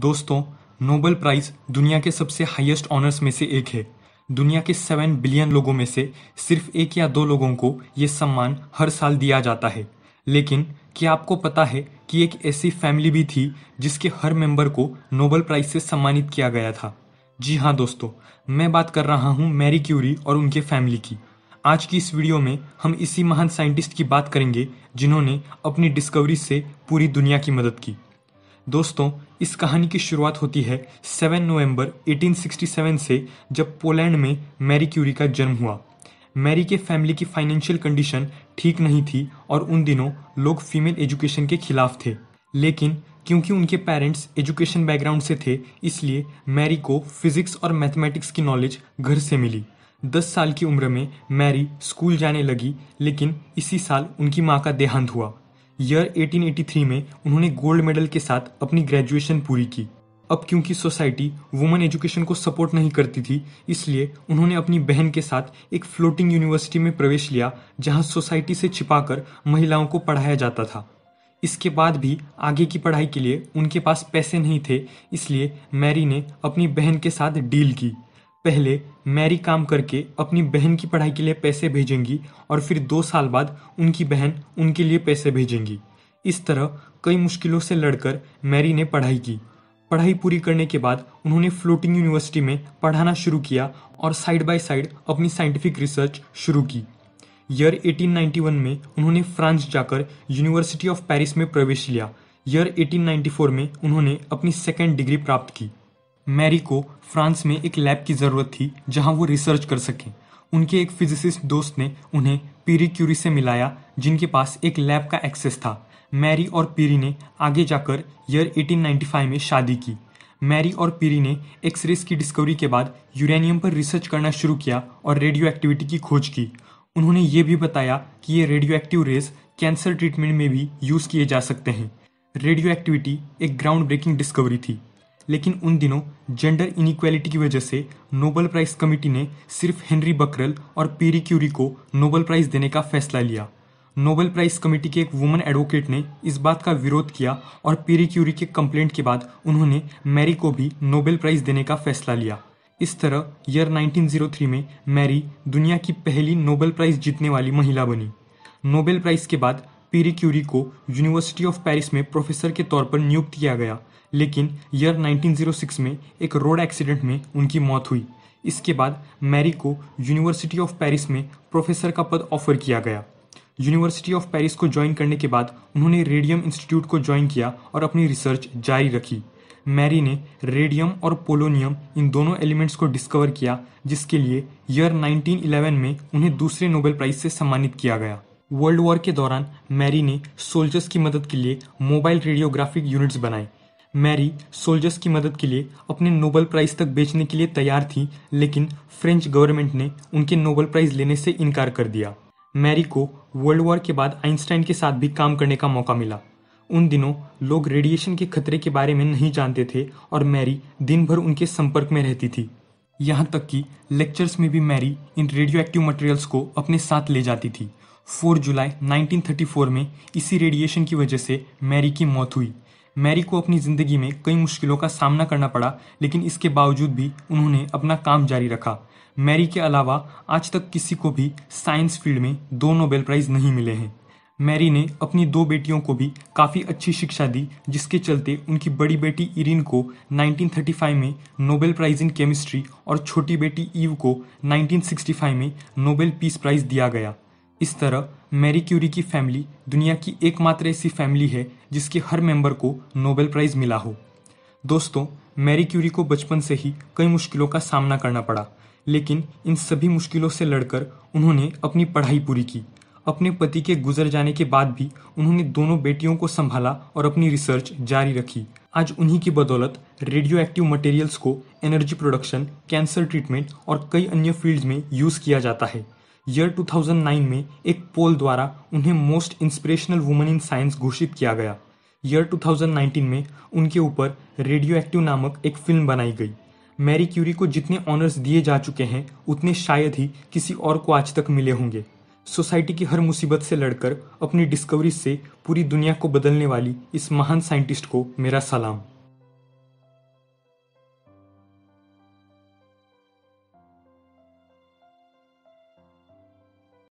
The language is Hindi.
दोस्तों नोबेल प्राइज दुनिया के सबसे हाईएस्ट ऑनर्स में से एक है दुनिया के सेवन बिलियन लोगों में से सिर्फ एक या दो लोगों को ये सम्मान हर साल दिया जाता है लेकिन क्या आपको पता है कि एक ऐसी फैमिली भी थी जिसके हर मेंबर को नोबेल प्राइज से सम्मानित किया गया था जी हाँ दोस्तों मैं बात कर रहा हूँ मैरी क्यूरी और उनके फैमिली की आज की इस वीडियो में हम इसी महान साइंटिस्ट की बात करेंगे जिन्होंने अपनी डिस्कवरी से पूरी दुनिया की मदद की दोस्तों इस कहानी की शुरुआत होती है 7 नवंबर 1867 से जब पोलैंड में मैरी क्यूरी का जन्म हुआ मैरी के फैमिली की फाइनेंशियल कंडीशन ठीक नहीं थी और उन दिनों लोग फीमेल एजुकेशन के खिलाफ थे लेकिन क्योंकि उनके पेरेंट्स एजुकेशन बैकग्राउंड से थे इसलिए मैरी को फिजिक्स और मैथमेटिक्स की नॉलेज घर से मिली दस साल की उम्र में मैरी स्कूल जाने लगी लेकिन इसी साल उनकी माँ का देहांत हुआ ईयर 1883 में उन्होंने गोल्ड मेडल के साथ अपनी ग्रेजुएशन पूरी की अब क्योंकि सोसाइटी वुमेन एजुकेशन को सपोर्ट नहीं करती थी इसलिए उन्होंने अपनी बहन के साथ एक फ्लोटिंग यूनिवर्सिटी में प्रवेश लिया जहां सोसाइटी से छिपाकर महिलाओं को पढ़ाया जाता था इसके बाद भी आगे की पढ़ाई के लिए उनके पास पैसे नहीं थे इसलिए मैरी ने अपनी बहन के साथ डील की पहले मैरी काम करके अपनी बहन की पढ़ाई के लिए पैसे भेजेंगी और फिर दो साल बाद उनकी बहन उनके लिए पैसे भेजेंगी इस तरह कई मुश्किलों से लड़कर मैरी ने पढ़ाई की पढ़ाई पूरी करने के बाद उन्होंने फ्लोटिंग यूनिवर्सिटी में पढ़ाना शुरू किया और साइड बाय साइड अपनी साइंटिफिक रिसर्च शुरू की ईयर 1891 में उन्होंने फ्रांस जाकर यूनिवर्सिटी ऑफ पेरिस में प्रवेश लिया ईयर 1894 में उन्होंने अपनी सेकेंड डिग्री प्राप्त की मैरी को फ्रांस में एक लैब की ज़रूरत थी जहां वो रिसर्च कर सकें उनके एक फिजिसिस्ट दोस्त ने उन्हें पीरी क्यूरी से मिलाया जिनके पास एक लैब का एक्सेस था मैरी और पीरी ने आगे जाकर ईयर 1895 में शादी की मैरी और पीरी ने एक्सरेस की डिस्कवरी के बाद यूरेनियम पर रिसर्च करना शुरू किया और रेडियो एक्टिविटी की खोज की उन्होंने ये भी बताया कि ये radioactive rays cancer treatment में भी यूज़ किए जा सकते हैं रेडियो एक्टिविटी एक ग्राउंड ब्रेकिंग डिस्कवरी थी लेकिन उन दिनों जेंडर इनिक्वालिटी की वजह से नोबल प्राइज कमेटी ने सिर्फ हेनरी बकरल और पीरी क्यूरी को नोबल प्राइज देने का फैसला लिया नोबल प्राइज कमेटी के एक वुमन एडवोकेट ने इस बात का विरोध किया और पीरी क्यूरी के कंप्लेंट के बाद उन्होंने मैरी को भी नोबेल प्राइज देने का फैसला लिया इस तरह ईयर 1903 में मैरी दुनिया की पहली नोबेल प्राइज जीतने वाली महिला बनी नोबेल प्राइज के बाद पीरी क्यूरी को यूनिवर्सिटी ऑफ पेरिस में प्रोफेसर के तौर पर नियुक्त किया गया लेकिन ईयर 1906 में एक रोड एक्सीडेंट में उनकी मौत हुई इसके बाद मैरी को यूनिवर्सिटी ऑफ पेरिस में प्रोफेसर का पद ऑफर किया गया यूनिवर्सिटी ऑफ पेरिस को ज्वाइन करने के बाद उन्होंने रेडियम इंस्टीट्यूट को ज्वाइन किया और अपनी रिसर्च जारी रखी मैरी ने रेडियम और पोलोनियम इन दोनों एलिमेंट्स को डिस्कवर किया जिसके लिए ईयर 1911 में उन्हें दूसरे नोबेल प्राइज से सम्मानित किया गया वर्ल्ड वॉर के दौरान मैरी ने सोल्जर्स की मदद के लिए मोबाइल रेडियोग्राफिक यूनिट्स बनाए मैरी सोल्जर्स की मदद के लिए अपने नोबल प्राइज़ तक बेचने के लिए तैयार थी लेकिन फ्रेंच गवर्नमेंट ने उनके नोबल प्राइज़ लेने से इनकार कर दिया मैरी को वर्ल्ड वॉर के बाद आइंस्टाइन के साथ भी काम करने का मौका मिला उन दिनों लोग रेडिएशन के खतरे के बारे में नहीं जानते थे और मैरी दिन भर उनके संपर्क में रहती थी यहाँ तक कि लेक्चर्स में भी मैरी इन रेडियो एक्टिव मटेरियल्स को अपने साथ ले जाती थी 4 जुलाई 1934 में इसी रेडिएशन की वजह से मैरी की मौत हुई मैरी को अपनी ज़िंदगी में कई मुश्किलों का सामना करना पड़ा लेकिन इसके बावजूद भी उन्होंने अपना काम जारी रखा मैरी के अलावा आज तक किसी को भी साइंस फील्ड में दो नोबेल प्राइज़ नहीं मिले हैं मैरी ने अपनी दो बेटियों को भी काफ़ी अच्छी शिक्षा दी जिसके चलते उनकी बड़ी बेटी इरिन को 1935 में नोबेल प्राइज़ इन केमिस्ट्री और छोटी बेटी ईव को 1965 में नोबेल पीस प्राइज़ दिया गया इस तरह मैरी क्यूरी की फैमिली दुनिया की एकमात्र ऐसी फैमिली है जिसके हर मेंबर को नोबेल प्राइज़ मिला हो दोस्तों मैरी क्यूरी को बचपन से ही कई मुश्किलों का सामना करना पड़ा लेकिन इन सभी मुश्किलों से लड़कर उन्होंने अपनी पढ़ाई पूरी की अपने पति के गुजर जाने के बाद भी उन्होंने दोनों बेटियों को संभाला और अपनी रिसर्च जारी रखी आज उन्हीं की बदौलत रेडियो एक्टिव मटेरियल्स को एनर्जी प्रोडक्शन कैंसर ट्रीटमेंट और कई अन्य फील्ड्स में यूज़ किया जाता है ईयर 2009 में एक पोल द्वारा उन्हें most inspirational woman in science घोषित किया गया ईयर 2019 में उनके ऊपर रेडियो एक्टिव नामक एक फिल्म बनाई गई मैरी क्यूरी को जितने ऑनर्स दिए जा चुके हैं उतने शायद ही किसी और को आज तक मिले होंगे सोसाइटी की हर मुसीबत से लड़कर अपनी डिस्कवरी से पूरी दुनिया को बदलने वाली इस महान साइंटिस्ट को मेरा सलाम